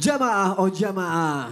Jamaah, oh jamaah.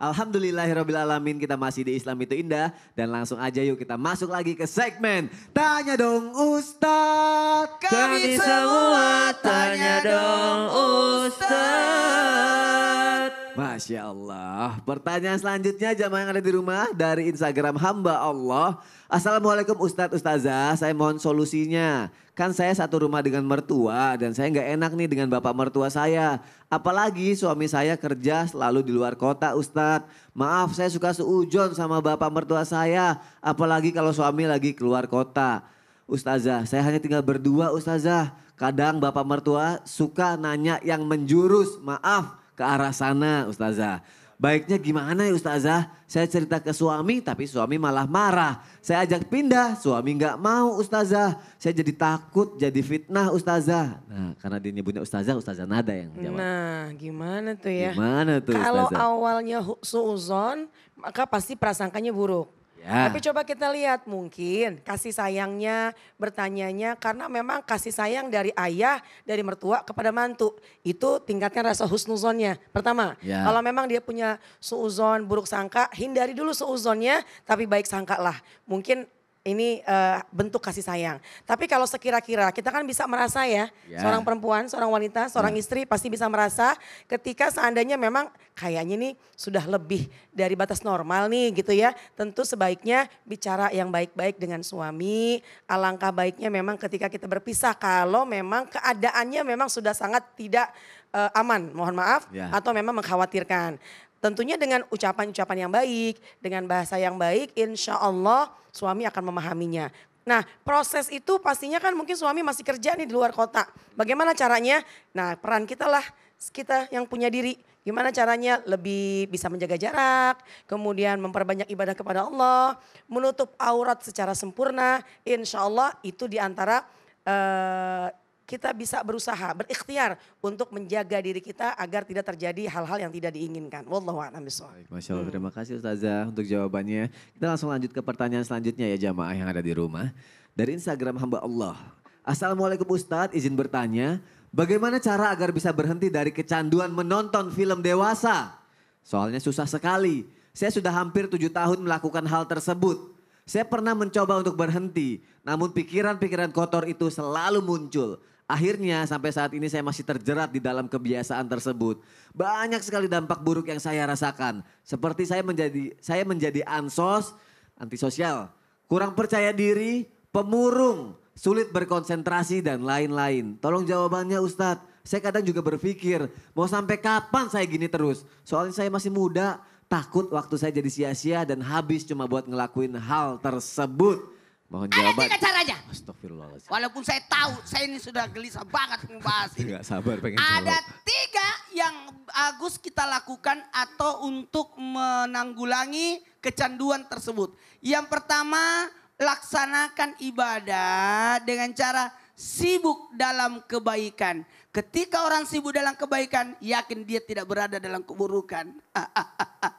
Alhamdulillah. alamin kita masih di Islam itu indah. Dan langsung aja yuk kita masuk lagi ke segmen. Tanya dong Ustadz. Kami, Kami semua tanya dong Ustadz. Masya Allah. Pertanyaan selanjutnya jamaah yang ada di rumah dari Instagram hamba Allah. Assalamualaikum Ustadz Ustazah, saya mohon solusinya. Kan saya satu rumah dengan mertua dan saya nggak enak nih dengan bapak mertua saya. Apalagi suami saya kerja selalu di luar kota Ustadz. Maaf saya suka seujon sama bapak mertua saya. Apalagi kalau suami lagi keluar kota. Ustazah, saya hanya tinggal berdua Ustazah. Kadang bapak mertua suka nanya yang menjurus. Maaf, ke arah sana Ustazah. Baiknya gimana ya Ustazah? Saya cerita ke suami tapi suami malah marah. Saya ajak pindah, suami gak mau Ustazah. Saya jadi takut, jadi fitnah Ustazah. Nah karena dia nyebutnya Ustazah, Ustazah Nada yang jawab. Nah gimana tuh ya? Gimana tuh Kalau awalnya suuzon maka pasti prasangkanya buruk. Ya. Tapi coba kita lihat mungkin kasih sayangnya, bertanyanya karena memang kasih sayang dari ayah, dari mertua kepada mantu itu tingkatnya rasa husnuzonnya. Pertama, ya. kalau memang dia punya suuzon buruk sangka, hindari dulu suuzonnya tapi baik sangka lah. Mungkin ini uh, bentuk kasih sayang. Tapi kalau sekira-kira kita kan bisa merasa ya, yeah. seorang perempuan, seorang wanita, seorang yeah. istri pasti bisa merasa ketika seandainya memang kayaknya nih sudah lebih dari batas normal nih gitu ya. Tentu sebaiknya bicara yang baik-baik dengan suami. Alangkah baiknya memang ketika kita berpisah kalau memang keadaannya memang sudah sangat tidak uh, aman, mohon maaf, yeah. atau memang mengkhawatirkan. Tentunya dengan ucapan-ucapan yang baik, dengan bahasa yang baik, insya Allah suami akan memahaminya. Nah proses itu pastinya kan mungkin suami masih kerja nih di luar kota. Bagaimana caranya? Nah peran kita lah, kita yang punya diri. Gimana caranya lebih bisa menjaga jarak, kemudian memperbanyak ibadah kepada Allah, menutup aurat secara sempurna. Insya Allah itu diantara uh, eh, kita bisa berusaha berikhtiar untuk menjaga diri kita agar tidak terjadi hal-hal yang tidak diinginkan. Wallahu a'lam Masya Allah, hmm. terima kasih Ustazah untuk jawabannya. Kita langsung lanjut ke pertanyaan selanjutnya ya jamaah yang ada di rumah. Dari Instagram hamba Allah. Assalamualaikum Ustadz, izin bertanya. Bagaimana cara agar bisa berhenti dari kecanduan menonton film dewasa? Soalnya susah sekali. Saya sudah hampir tujuh tahun melakukan hal tersebut. Saya pernah mencoba untuk berhenti, namun pikiran-pikiran kotor itu selalu muncul. Akhirnya sampai saat ini saya masih terjerat di dalam kebiasaan tersebut. Banyak sekali dampak buruk yang saya rasakan. Seperti saya menjadi saya menjadi ansos, antisosial, kurang percaya diri, pemurung, sulit berkonsentrasi dan lain-lain. Tolong jawabannya Ustadz. Saya kadang juga berpikir mau sampai kapan saya gini terus. Soalnya saya masih muda, takut waktu saya jadi sia-sia dan habis cuma buat ngelakuin hal tersebut. Mohon jawab. Ada tiga caranya. Astagfirullahaladzim. Walaupun saya tahu, saya ini sudah gelisah banget membahas ini. Tidak sabar pengen Ada tiga yang Agus kita lakukan atau untuk menanggulangi kecanduan tersebut. Yang pertama, laksanakan ibadah dengan cara sibuk dalam kebaikan. Ketika orang sibuk dalam kebaikan, yakin dia tidak berada dalam keburukan. Ah, ah, ah, ah.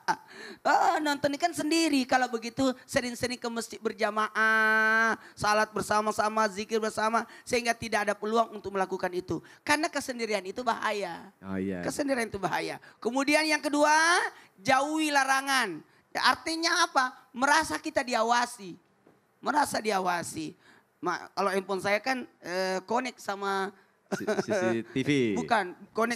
Oh, nonton ikan sendiri. Kalau begitu sering-sering ke masjid berjamaah, salat bersama-sama, zikir bersama. Sehingga tidak ada peluang untuk melakukan itu. Karena kesendirian itu bahaya. Oh, yeah. Kesendirian itu bahaya. Kemudian yang kedua, jauhi larangan. Artinya apa? Merasa kita diawasi. Merasa diawasi. Ma, kalau handphone saya kan eh, connect sama CCTV. Bukan,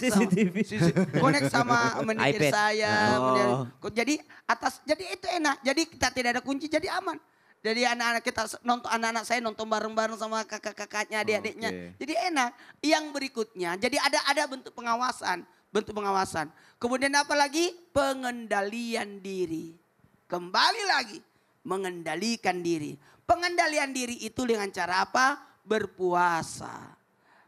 sama CCTV. sama sama menir saya. Oh. jadi atas jadi itu enak. Jadi kita tidak ada kunci jadi aman. Jadi anak-anak kita nonton anak-anak saya nonton bareng-bareng sama kakak-kakaknya, adik-adiknya. okay. Jadi enak. Yang berikutnya, jadi ada ada bentuk pengawasan, bentuk pengawasan. Kemudian apa lagi? Pengendalian diri. Kembali lagi mengendalikan diri. Pengendalian diri itu dengan cara apa? Berpuasa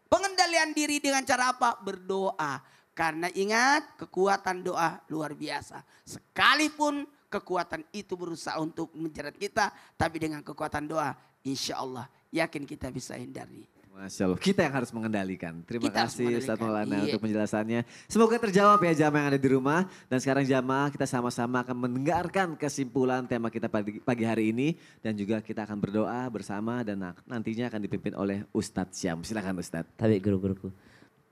Pengendalian diri dengan cara apa? Berdoa. Karena ingat kekuatan doa luar biasa. Sekalipun kekuatan itu berusaha untuk menjerat kita. Tapi dengan kekuatan doa insya Allah yakin kita bisa hindari. Masya Allah, kita yang harus mengendalikan. Terima kita kasih Ustaz Maulana iya. untuk penjelasannya. Semoga terjawab ya jamaah yang ada di rumah. Dan sekarang jamaah kita sama-sama akan mendengarkan kesimpulan tema kita pagi, pagi hari ini. Dan juga kita akan berdoa bersama dan nantinya akan dipimpin oleh Ustadz Syam. Silahkan Ustadz. Tapi guru-guruku.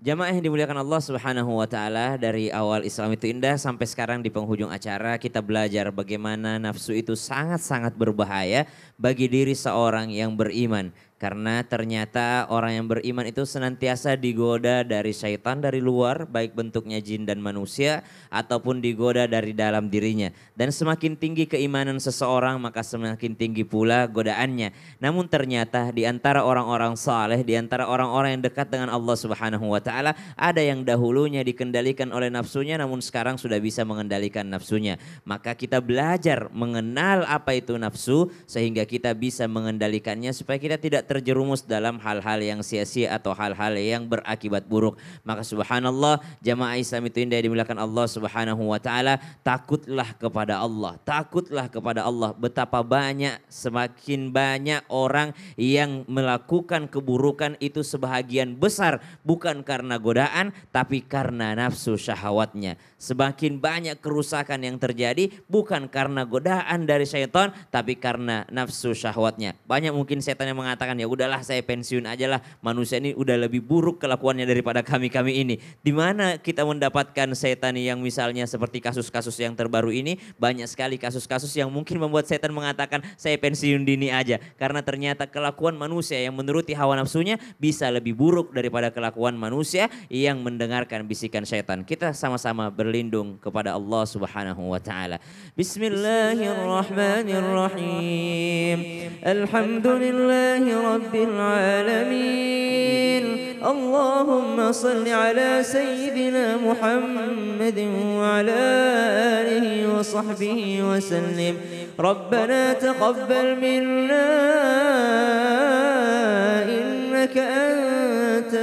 Jamaah yang dimuliakan Allah Subhanahu wa taala dari awal Islam itu indah sampai sekarang di penghujung acara kita belajar bagaimana nafsu itu sangat-sangat berbahaya bagi diri seorang yang beriman. Karena ternyata orang yang beriman itu senantiasa digoda dari syaitan dari luar, baik bentuknya jin dan manusia, ataupun digoda dari dalam dirinya. Dan semakin tinggi keimanan seseorang, maka semakin tinggi pula godaannya. Namun ternyata di antara orang-orang saleh, di antara orang-orang yang dekat dengan Allah Subhanahu wa Ta'ala, ada yang dahulunya dikendalikan oleh nafsunya, namun sekarang sudah bisa mengendalikan nafsunya. Maka kita belajar mengenal apa itu nafsu, sehingga kita bisa mengendalikannya, supaya kita tidak terjerumus dalam hal-hal yang sia-sia atau hal-hal yang berakibat buruk. Maka subhanallah jamaah Islam itu indah dimilakan Allah subhanahu wa ta'ala. Takutlah kepada Allah. Takutlah kepada Allah. Betapa banyak semakin banyak orang yang melakukan keburukan itu sebahagian besar. Bukan karena godaan tapi karena nafsu syahwatnya. Semakin banyak kerusakan yang terjadi bukan karena godaan dari syaitan tapi karena nafsu syahwatnya. Banyak mungkin setan yang mengatakan mengatakan ya udahlah saya pensiun aja lah manusia ini udah lebih buruk kelakuannya daripada kami-kami ini. Di mana kita mendapatkan setan yang misalnya seperti kasus-kasus yang terbaru ini banyak sekali kasus-kasus yang mungkin membuat setan mengatakan saya pensiun dini aja karena ternyata kelakuan manusia yang menuruti hawa nafsunya bisa lebih buruk daripada kelakuan manusia yang mendengarkan bisikan setan. Kita sama-sama berlindung kepada Allah Subhanahu wa taala. Bismillahirrahmanirrahim. Alhamdulillahirrahmanirrahim. رب العالمين اللهم صل على سيدنا محمد وعلى آله وصحبه وسلم ربنا تقبل منا إنك أنت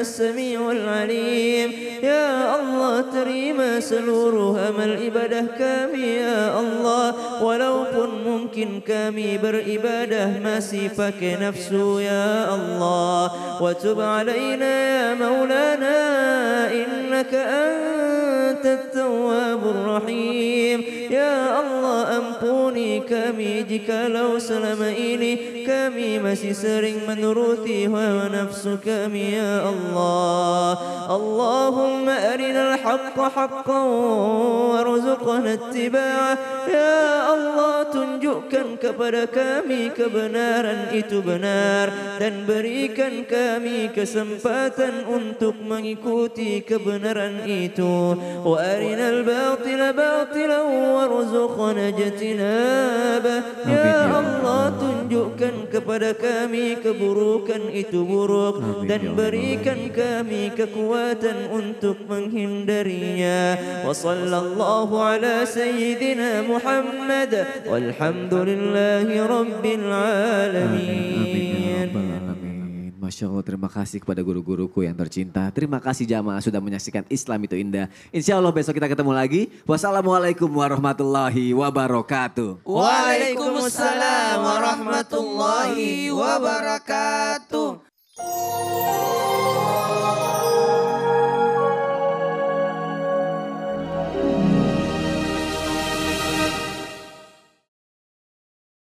السميع العليم يا الله تري ما سلورها ما الإبادة كامي يا الله ولو كن ممكن كامي بر إبادة ما سيفك نفسه يا الله وتب علينا يا مولانا إنك أنت التواب الرحيم kami jikalau selama ini kami masih sering menuruti hawa nafsu kami ya Allah Allahumma arinal haqqa haqqan warzuqna ittiba'a ya Allah tunjukkan kepada kami kebenaran itu benar dan berikan kami kesempatan untuk mengikuti kebenaran itu wa arinal batila batilan warzuqna jtinah Ka'bah Ya Allah tunjukkan kepada kami keburukan itu buruk dan berikan kami kekuatan untuk menghindarinya wa sallallahu ala sayyidina Muhammad walhamdulillahi rabbil alamin Amin. Amin. Masya Allah, terima kasih kepada guru-guruku yang tercinta. Terima kasih jamaah sudah menyaksikan Islam itu indah. Insya Allah besok kita ketemu lagi. Wassalamualaikum warahmatullahi wabarakatuh. Waalaikumsalam warahmatullahi wabarakatuh.